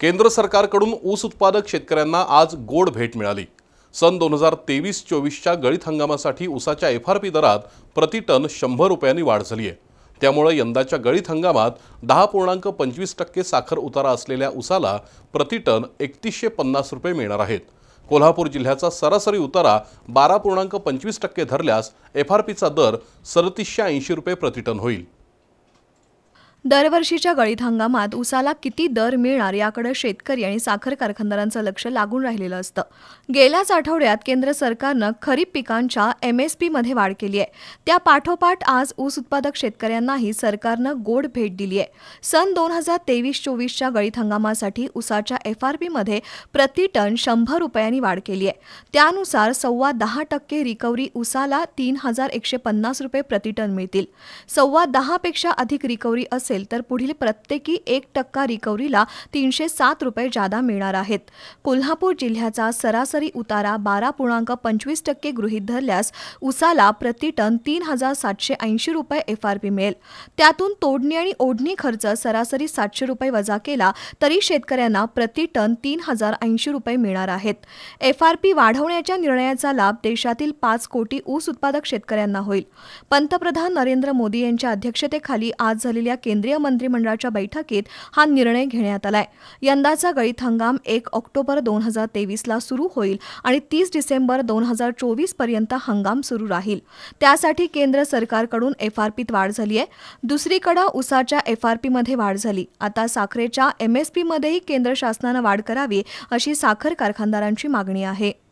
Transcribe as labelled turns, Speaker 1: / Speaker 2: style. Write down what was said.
Speaker 1: केंद्र सरकारकडून ऊस उत्पादक शेतकऱ्यांना आज गोड भेट मिळाली सन दोन हजार तेवीस चोवीसच्या गळीत हंगामासाठी ऊसाच्या एफ आर पी दरात प्रति टन शंभर रुपयांनी वाढ झाली आहे त्यामुळे यंदाच्या गळीत हंगामात दहा पूर्णांक पंचवीस टक्के साखर उतारा असलेल्या ऊसाला प्रति टन एकतीसशे पन्नास रुपये मिळणार आहेत कोल्हापूर जिल्ह्याचा सरासरी उतारा बारा पूर्णांक पंचवीस टक्के धरल्यास एफ आर पीचा दर सदतीसशे ऐंशी रुपये प्रतिटन होईल
Speaker 2: दरवर्षीच्या गळीत हंगामात ऊसाला किती दर मिळणार याकडे शेतकरी आणि साखर कारखानदारांचं लक्ष लागून राहिलेलं असतं गेल्याच आठवड्यात केंद्र सरकारनं खरीप पिकांच्या एम एस पीमध्ये वाढ केली आहे त्या पाठोपाठ आज ऊस उत्पादक शेतकऱ्यांनाही सरकारनं गोड भेट दिली आहे सन दोन हजार तेवीस चोवीसच्या गळीत हंगामासाठी ऊसाच्या एफ आर पीमध्ये प्रति टन शंभर रुपयांनी वाढ केली आहे त्यानुसार सव्वा दहा टक्के रिकव्हरी उसाला तीन हजार एकशे पन्नास रुपये प्रति टन मिळतील सव्वा दहापेक्षा अधिक रिकव्हरी असेल असेल तर पुढील प्रत्येकी एक टक्का रिकव्हरीला तीनशे सात रुपये जादा मिळणार आहेत कोल्हापूर जिल्ह्याचा सरासरी उतारा बारा पूर्णांक पंचवीस टक्के गृहीत धरल्यास उसाला प्रति टन तीन हजार सातशे ऐंशी रुपये एफआरपी मिळेल त्यातून तोडणी आणि ओढणी खर्च सरासरी सातशे रुपये वजा केला तरी शेतकऱ्यांना प्रति टन तीन हजार ऐंशी रुपये मिळणार आहेत एफ आर पी वाढवण्याच्या निर्णयाचा लाभ देशातील पाच कोटी ऊस उत्पादक शेतकऱ्यांना होईल पंतप्रधान नरेंद्र मोदी यांच्या अध्यक्षतेखाली आज झालेल्या केंद्र केंद्रीय मंत्रिमंडळाच्या बैठकीत हा निर्णय घेण्यात आलाय यंदाचा गळीत हंगाम एक ऑक्टोबर दोन हजार तेवीसला सुरू होईल आणि तीस डिसेंबर दोन हजार चोवीस पर्यंत हंगाम सुरू राहील त्यासाठी केंद्र सरकारकडून एफआरपीत वाढ झाली आहे दुसरीकडे उसाच्या एफआरपीमध्ये वाढ झाली आता साखरेच्या एमएसपीमध्येही केंद्र शासनानं वाढ करावी अशी साखर कारखानदारांची मागणी आहे